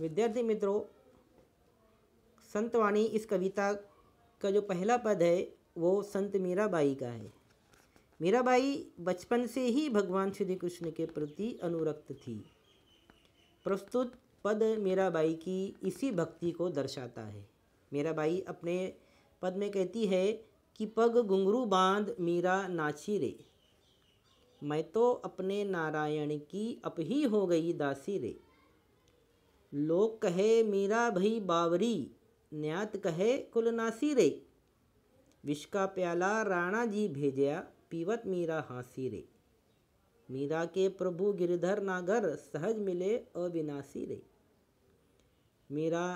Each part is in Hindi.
विद्यार्थी मित्रों संतवाणी इस कविता का जो पहला पद है वो संत मीराबाई का है मीराबाई बचपन से ही भगवान श्री कृष्ण के प्रति अनुरक्त थी प्रस्तुत पद मीराबाई की इसी भक्ति को दर्शाता है मीराबाई अपने पद में कहती है कि पग घुंगरू बांध मीरा नाची रे मैं तो अपने नारायण की अप ही हो गई दासी रे लोक कहे मीरा भई बावरी न्यात कहे कुलनासी रे विष का प्याला राणा जी भेजया पीवत मीरा हाँसी रे मीरा के प्रभु गिरधर नागर सहज मिले अविनाशी रे मीरा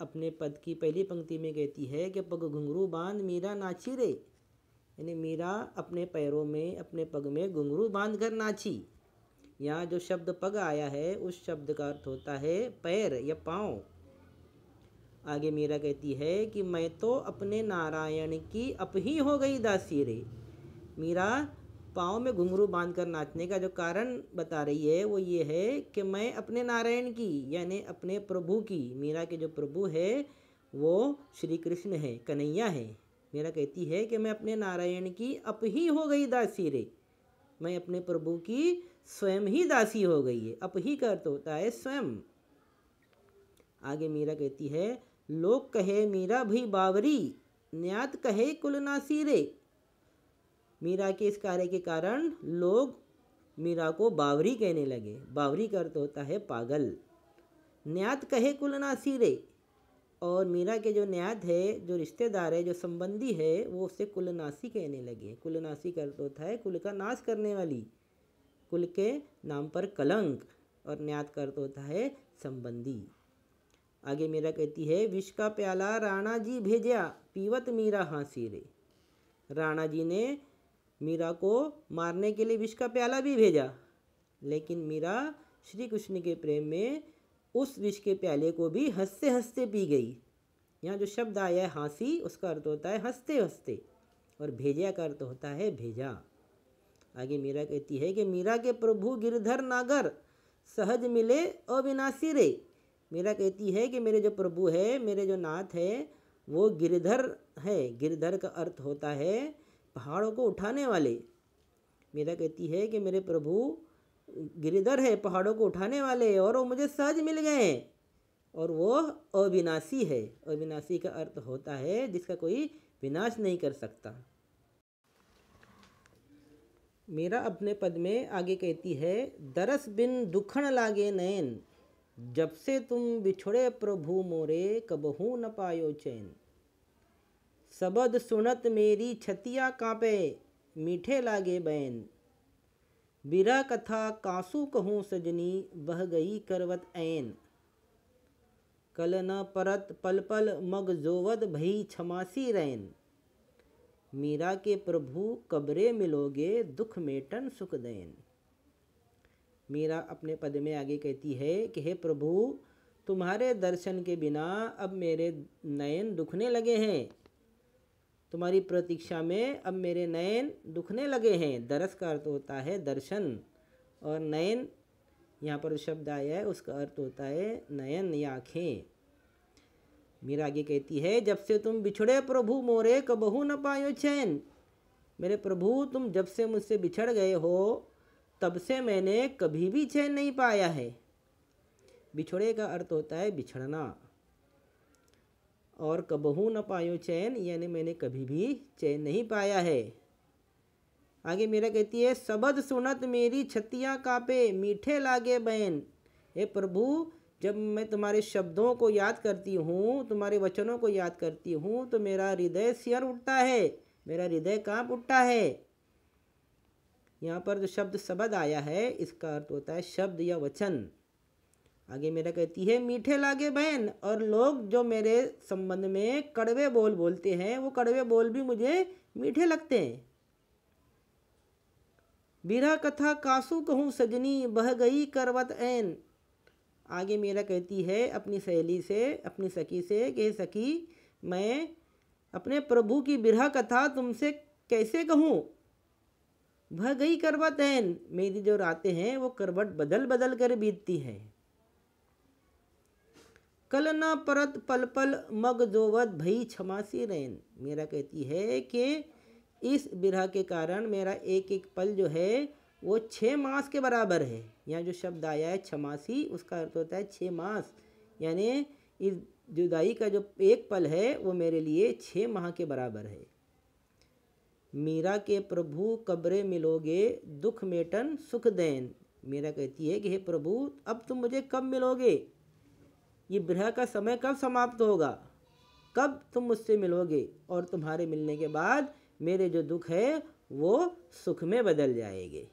अपने पद की पहली पंक्ति में कहती है कि पग घुंघरू बांध मीरा नाची रे यानी मीरा अपने पैरों में अपने पग में घुंघरू बांध कर नाची यहाँ जो शब्द पग आया है उस शब्द का अर्थ होता है पैर या पाँव आगे मीरा कहती है कि मैं तो अपने नारायण की अपही हो गई दासी रे मीरा पाँव में घुंघरू बांध कर नाचने का जो कारण बता रही है वो ये है कि मैं अपने नारायण की यानी अपने प्रभु की मीरा के जो प्रभु है वो श्री कृष्ण है कन्हैया है मीरा कहती है कि मैं अपने नारायण की अपही हो गई दासी रे मैं अपने प्रभु की स्वयं ही दासी हो गई है अप ही कर तो होता है स्वयं आगे मीरा कहती है लोग कहे मीरा भी बावरी न्यात कहे कुल नासीरे मीरा के इस कार्य के कारण लोग मीरा को बावरी कहने लगे बावरी का अर्थ होता है पागल न्यात कहे कुल नासीरे और मीरा के जो न्यात है जो रिश्तेदार है जो संबंधी है वो उसे कुलनासी कहने लगे कुलनासी का अर्थ होता है कुल का नाश करने वाली कुल के नाम पर कलंक और न्यात कर होता है संबंधी आगे मीरा कहती है विष का प्याला राणा जी भेजा पीवत मीरा हाँसी रे राणा जी ने मीरा को मारने के लिए विष का प्याला भी भेजा लेकिन मीरा श्री कृष्ण के प्रेम में उस विष के प्याले को भी हंसते हंसते पी गई यहाँ जो शब्द आया है हाँसी उसका अर्थ होता है हंसते हंसते और भेजा का अर्थ होता है भेजा आगे मीरा कहती है कि मीरा के प्रभु गिरधर नागर सहज मिले अविनाशी रे मीरा कहती है कि मेरे जो प्रभु है मेरे जो नाथ है वो गिरधर है गिरधर का अर्थ होता है पहाड़ों को उठाने वाले मीरा कहती है कि मेरे प्रभु गिरधर है पहाड़ों को उठाने वाले और वो मुझे सहज मिल गए हैं और वो अविनाशी है अविनाशी का अर्थ होता है जिसका कोई विनाश नहीं कर सकता मेरा अपने पद में आगे कहती है दरस बिन दुखण लागे नैन जब से तुम बिछड़े प्रभु मोरे कबहू न पायो चैन सबद सुनत मेरी छतिया कांपे मीठे लागे बैन बिरा कथा कांसू कहूँ सजनी बह गई करवत ऐन कल न परत पल पल मग जोवद भई छमासी रैन मीरा के प्रभु कबरे मिलोगे दुख मेटन सुख देन मीरा अपने पद में आगे कहती है कि हे प्रभु तुम्हारे दर्शन के बिना अब मेरे नयन दुखने लगे हैं तुम्हारी प्रतीक्षा में अब मेरे नयन दुखने लगे हैं दरस का अर्थ होता है दर्शन और नयन यहाँ पर शब्द आया है उसका अर्थ होता है नयन या आँखें मीरा आगे कहती है जब से तुम बिछड़े प्रभु मोरे कबहू न पायो चैन मेरे प्रभु तुम जब से मुझसे बिछड़ गए हो तब से मैंने कभी भी चैन नहीं पाया है बिछड़े का अर्थ होता है बिछड़ना और कबहू न पायो चैन यानी मैंने कभी भी चैन नहीं पाया है आगे मेरा कहती है सबद सुनत मेरी छतियाँ कापे मीठे लागे बहन हे प्रभु जब मैं तुम्हारे शब्दों को याद करती हूँ तुम्हारे वचनों को याद करती हूँ तो मेरा हृदय सियर उठता है मेरा हृदय कांप उठता है यहाँ पर जो शब्द शब्द आया है इसका अर्थ होता है शब्द या वचन आगे मेरा कहती है मीठे लागे बहन और लोग जो मेरे संबंध में कड़वे बोल बोलते हैं वो कड़वे बोल भी मुझे मीठे लगते हैं बिरह कथा कासु कहूँ सजनी बह गई करवत एन आगे मेरा कहती है अपनी सहेली से अपनी सखी से कि सखी मैं अपने प्रभु की बिरह कथा तुमसे कैसे कहूँ भर गई एन मेरी जो रातें हैं वो करवट बदल बदल कर बीतती है कल न परत पल पल मग जोवत भई छमासी रैन मेरा कहती है कि इस बिरह के कारण मेरा एक एक पल जो है वो छः मास के बराबर है यहाँ जो शब्द आया है छमासी उसका अर्थ होता है छः मास यानी इस जुदाई का जो एक पल है वो मेरे लिए छः माह के बराबर है मीरा के प्रभु कब्रे मिलोगे दुख मेटन सुख देन मीरा कहती है कि हे प्रभु अब तुम मुझे कब मिलोगे ये ब्रह का समय कब समाप्त होगा कब तुम मुझसे मिलोगे और तुम्हारे मिलने के बाद मेरे जो दुख है वो सुख में बदल जाएगी